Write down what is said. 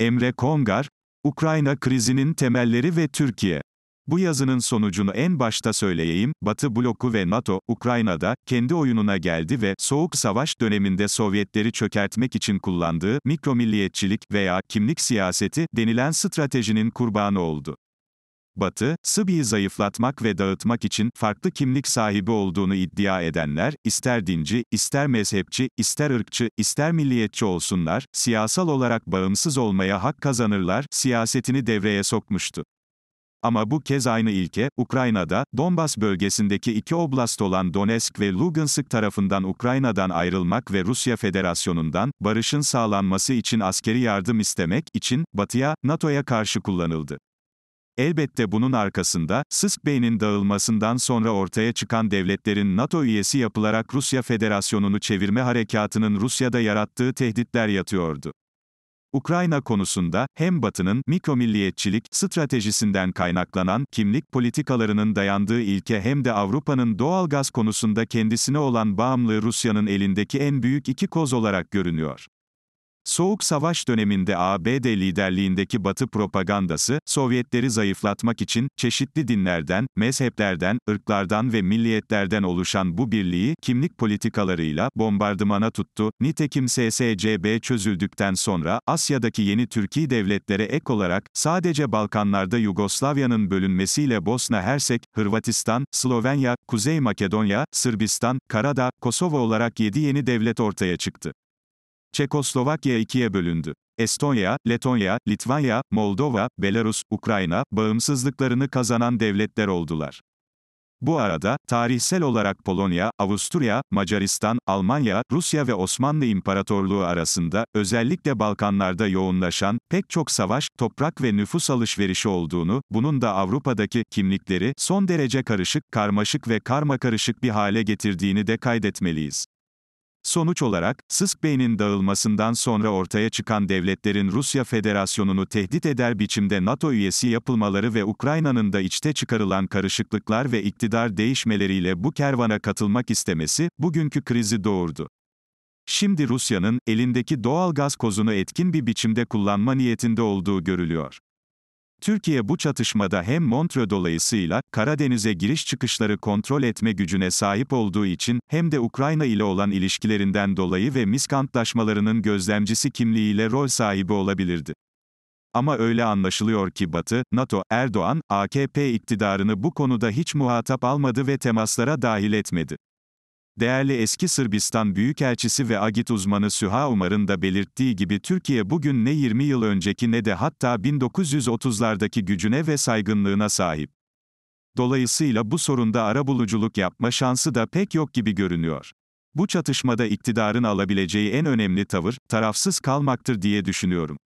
Emre Kongar, Ukrayna krizinin temelleri ve Türkiye. Bu yazının sonucunu en başta söyleyeyim, Batı bloku ve NATO, Ukrayna'da, kendi oyununa geldi ve, Soğuk Savaş döneminde Sovyetleri çökertmek için kullandığı, mikromilliyetçilik veya kimlik siyaseti, denilen stratejinin kurbanı oldu. Batı, Sıbi'yi zayıflatmak ve dağıtmak için farklı kimlik sahibi olduğunu iddia edenler, ister dinci, ister mezhepçi, ister ırkçı, ister milliyetçi olsunlar, siyasal olarak bağımsız olmaya hak kazanırlar, siyasetini devreye sokmuştu. Ama bu kez aynı ilke, Ukrayna'da, Donbas bölgesindeki iki oblast olan Donetsk ve Lugansk tarafından Ukrayna'dan ayrılmak ve Rusya Federasyonu'ndan, barışın sağlanması için askeri yardım istemek için, Batı'ya, NATO'ya karşı kullanıldı. Elbette bunun arkasında, Sısk Sıskbey'in dağılmasından sonra ortaya çıkan devletlerin NATO üyesi yapılarak Rusya Federasyonu'nu çevirme harekatının Rusya'da yarattığı tehditler yatıyordu. Ukrayna konusunda, hem Batı'nın mikromilliyetçilik stratejisinden kaynaklanan kimlik politikalarının dayandığı ilke hem de Avrupa'nın doğal gaz konusunda kendisine olan bağımlı Rusya'nın elindeki en büyük iki koz olarak görünüyor. Soğuk Savaş döneminde ABD liderliğindeki Batı propagandası, Sovyetleri zayıflatmak için çeşitli dinlerden, mezheplerden, ırklardan ve milliyetlerden oluşan bu birliği kimlik politikalarıyla bombardımana tuttu. Nitekim SSCB çözüldükten sonra Asya'daki yeni Türkiye devletlere ek olarak sadece Balkanlarda Yugoslavya'nın bölünmesiyle Bosna Hersek, Hırvatistan, Slovenya, Kuzey Makedonya, Sırbistan, Karadağ, Kosova olarak 7 yeni devlet ortaya çıktı. Çekoslovakya ikiye bölündü. Estonya, Letonya, Litvanya, Moldova, Belarus, Ukrayna, bağımsızlıklarını kazanan devletler oldular. Bu arada, tarihsel olarak Polonya, Avusturya, Macaristan, Almanya, Rusya ve Osmanlı İmparatorluğu arasında, özellikle Balkanlarda yoğunlaşan, pek çok savaş, toprak ve nüfus alışverişi olduğunu, bunun da Avrupa'daki kimlikleri, son derece karışık, karmaşık ve karma karışık bir hale getirdiğini de kaydetmeliyiz. Sonuç olarak, Sısk Bey'in dağılmasından sonra ortaya çıkan devletlerin Rusya Federasyonu'nu tehdit eder biçimde NATO üyesi yapılmaları ve Ukrayna'nın da içte çıkarılan karışıklıklar ve iktidar değişmeleriyle bu kervana katılmak istemesi, bugünkü krizi doğurdu. Şimdi Rusya'nın elindeki doğal gaz kozunu etkin bir biçimde kullanma niyetinde olduğu görülüyor. Türkiye bu çatışmada hem Montre dolayısıyla Karadeniz'e giriş çıkışları kontrol etme gücüne sahip olduğu için hem de Ukrayna ile olan ilişkilerinden dolayı ve miskantlaşmalarının gözlemcisi kimliğiyle rol sahibi olabilirdi. Ama öyle anlaşılıyor ki Batı, NATO, Erdoğan, AKP iktidarını bu konuda hiç muhatap almadı ve temaslara dahil etmedi. Değerli eski Sırbistan Büyükelçisi ve Agit uzmanı Süha Umar'ın da belirttiği gibi Türkiye bugün ne 20 yıl önceki ne de hatta 1930'lardaki gücüne ve saygınlığına sahip. Dolayısıyla bu sorunda arabuluculuk yapma şansı da pek yok gibi görünüyor. Bu çatışmada iktidarın alabileceği en önemli tavır, tarafsız kalmaktır diye düşünüyorum.